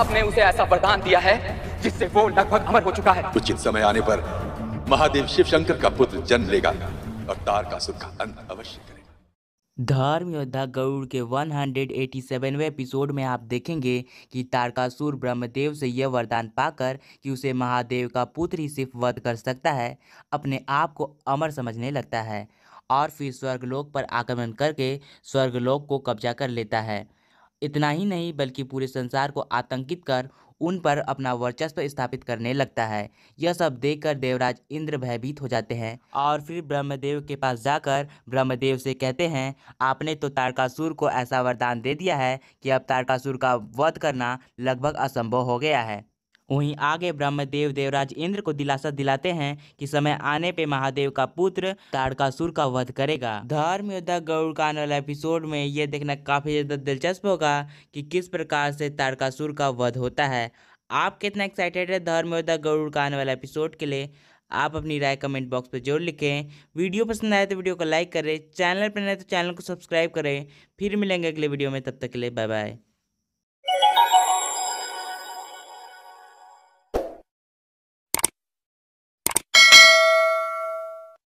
आपने उसे ऐसा वरदान दिया है जिससे वो लगभग अमर हो चुका है उचित समय आने पर महादेव शिव शंकर का पुत्र जन्म लेगा और तार का सुख का अंत अवश्य धर्म योद्धा गरुड़ के 187वें एपिसोड में आप देखेंगे कि तारकासुर ब्रह्मदेव से यह वरदान पाकर कि उसे महादेव का पुत्र ही सिर्फ वध कर सकता है अपने आप को अमर समझने लगता है और फिर स्वर्गलोक पर आक्रमण करके स्वर्गलोक को कब्जा कर लेता है इतना ही नहीं बल्कि पूरे संसार को आतंकित कर उन पर अपना वर्चस्व स्थापित करने लगता है यह सब देखकर देवराज इंद्र भयभीत हो जाते हैं और फिर ब्रह्मदेव के पास जाकर ब्रह्मदेव से कहते हैं आपने तो तारकासुर को ऐसा वरदान दे दिया है कि अब तारकासुर का वध करना लगभग असंभव हो गया है वहीं आगे ब्रह्मदेव देवराज इंद्र को दिलासा दिलाते हैं कि समय आने पे महादेव का पुत्र तारकासुर का वध करेगा धर्म योद्धा गौर का एपिसोड में ये देखना काफी ज्यादा दिलचस्प होगा कि किस प्रकार से तारकासुर का वध होता है आप कितना एक्साइटेड है धर्म योद्धा गौर का वाला एपिसोड के लिए आप अपनी राय कमेंट बॉक्स पर जरूर लिखें वीडियो पसंद आए तो वीडियो को लाइक करें चैनल पर नए तो चैनल को सब्सक्राइब करें फिर मिलेंगे अगले वीडियो में तब तक के लिए बाय बाय